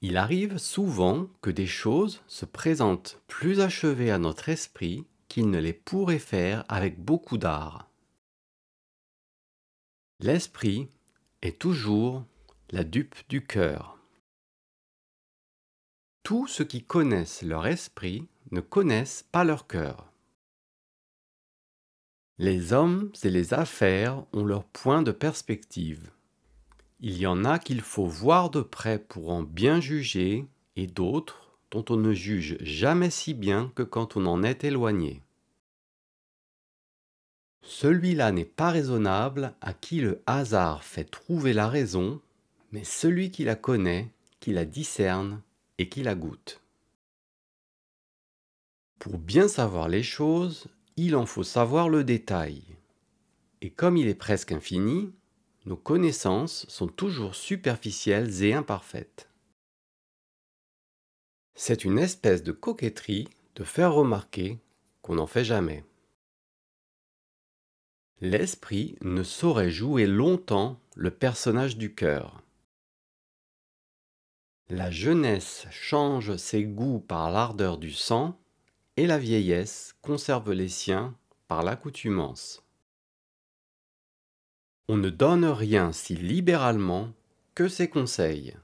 Il arrive souvent que des choses se présentent plus achevées à notre esprit qu'il ne les pourrait faire avec beaucoup d'art. L'esprit est toujours la dupe du cœur. Tous ceux qui connaissent leur esprit ne connaissent pas leur cœur. Les hommes et les affaires ont leur point de perspective. Il y en a qu'il faut voir de près pour en bien juger, et d'autres dont on ne juge jamais si bien que quand on en est éloigné. Celui-là n'est pas raisonnable à qui le hasard fait trouver la raison, mais celui qui la connaît, qui la discerne et qui la goûte. Pour bien savoir les choses, il en faut savoir le détail. Et comme il est presque infini, nos connaissances sont toujours superficielles et imparfaites. C'est une espèce de coquetterie de faire remarquer qu'on n'en fait jamais. L'esprit ne saurait jouer longtemps le personnage du cœur. La jeunesse change ses goûts par l'ardeur du sang, et la vieillesse conserve les siens par l'accoutumance. On ne donne rien si libéralement que ses conseils.